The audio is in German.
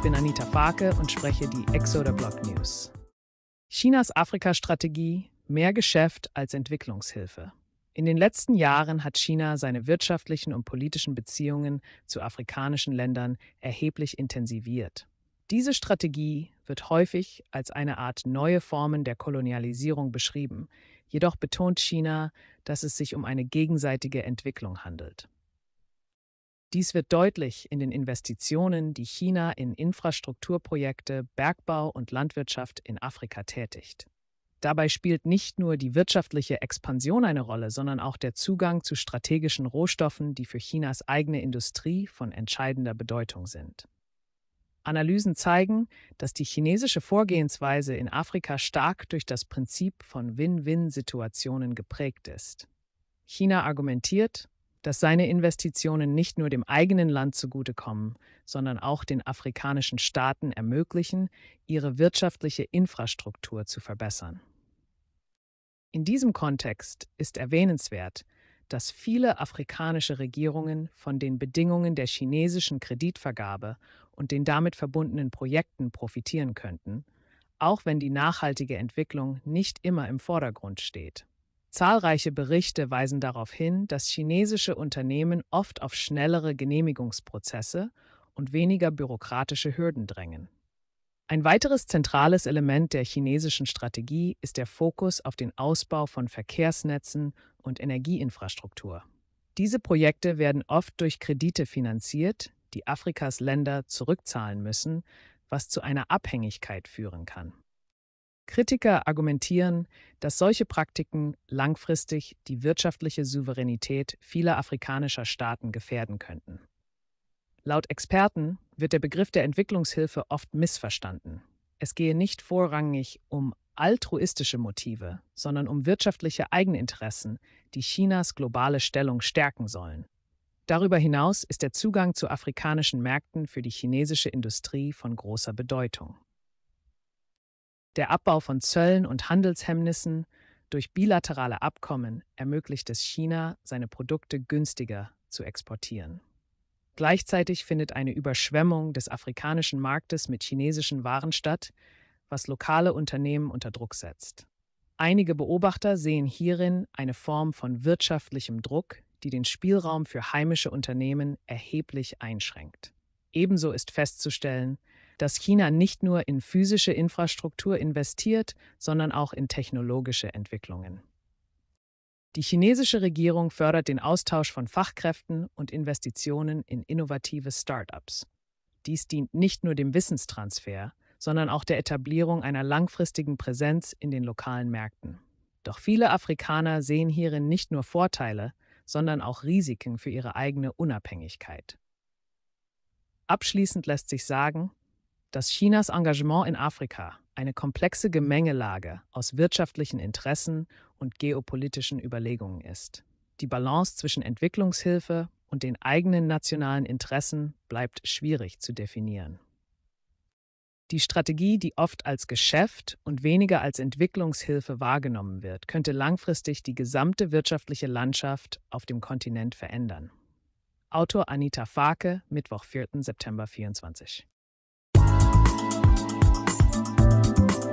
Ich bin Anita Farke und spreche die Exoder Block News. Chinas Afrika-Strategie mehr Geschäft als Entwicklungshilfe. In den letzten Jahren hat China seine wirtschaftlichen und politischen Beziehungen zu afrikanischen Ländern erheblich intensiviert. Diese Strategie wird häufig als eine Art neue Formen der Kolonialisierung beschrieben, jedoch betont China, dass es sich um eine gegenseitige Entwicklung handelt. Dies wird deutlich in den Investitionen, die China in Infrastrukturprojekte, Bergbau und Landwirtschaft in Afrika tätigt. Dabei spielt nicht nur die wirtschaftliche Expansion eine Rolle, sondern auch der Zugang zu strategischen Rohstoffen, die für Chinas eigene Industrie von entscheidender Bedeutung sind. Analysen zeigen, dass die chinesische Vorgehensweise in Afrika stark durch das Prinzip von Win-Win-Situationen geprägt ist. China argumentiert, dass seine Investitionen nicht nur dem eigenen Land zugutekommen, sondern auch den afrikanischen Staaten ermöglichen, ihre wirtschaftliche Infrastruktur zu verbessern. In diesem Kontext ist erwähnenswert, dass viele afrikanische Regierungen von den Bedingungen der chinesischen Kreditvergabe und den damit verbundenen Projekten profitieren könnten, auch wenn die nachhaltige Entwicklung nicht immer im Vordergrund steht. Zahlreiche Berichte weisen darauf hin, dass chinesische Unternehmen oft auf schnellere Genehmigungsprozesse und weniger bürokratische Hürden drängen. Ein weiteres zentrales Element der chinesischen Strategie ist der Fokus auf den Ausbau von Verkehrsnetzen und Energieinfrastruktur. Diese Projekte werden oft durch Kredite finanziert, die Afrikas Länder zurückzahlen müssen, was zu einer Abhängigkeit führen kann. Kritiker argumentieren, dass solche Praktiken langfristig die wirtschaftliche Souveränität vieler afrikanischer Staaten gefährden könnten. Laut Experten wird der Begriff der Entwicklungshilfe oft missverstanden. Es gehe nicht vorrangig um altruistische Motive, sondern um wirtschaftliche Eigeninteressen, die Chinas globale Stellung stärken sollen. Darüber hinaus ist der Zugang zu afrikanischen Märkten für die chinesische Industrie von großer Bedeutung. Der Abbau von Zöllen und Handelshemmnissen durch bilaterale Abkommen ermöglicht es China, seine Produkte günstiger zu exportieren. Gleichzeitig findet eine Überschwemmung des afrikanischen Marktes mit chinesischen Waren statt, was lokale Unternehmen unter Druck setzt. Einige Beobachter sehen hierin eine Form von wirtschaftlichem Druck, die den Spielraum für heimische Unternehmen erheblich einschränkt. Ebenso ist festzustellen, dass China nicht nur in physische Infrastruktur investiert, sondern auch in technologische Entwicklungen. Die chinesische Regierung fördert den Austausch von Fachkräften und Investitionen in innovative Start-ups. Dies dient nicht nur dem Wissenstransfer, sondern auch der Etablierung einer langfristigen Präsenz in den lokalen Märkten. Doch viele Afrikaner sehen hierin nicht nur Vorteile, sondern auch Risiken für ihre eigene Unabhängigkeit. Abschließend lässt sich sagen, dass Chinas Engagement in Afrika eine komplexe Gemengelage aus wirtschaftlichen Interessen und geopolitischen Überlegungen ist. Die Balance zwischen Entwicklungshilfe und den eigenen nationalen Interessen bleibt schwierig zu definieren. Die Strategie, die oft als Geschäft und weniger als Entwicklungshilfe wahrgenommen wird, könnte langfristig die gesamte wirtschaftliche Landschaft auf dem Kontinent verändern. Autor Anita Farke, Mittwoch, 4. September 24.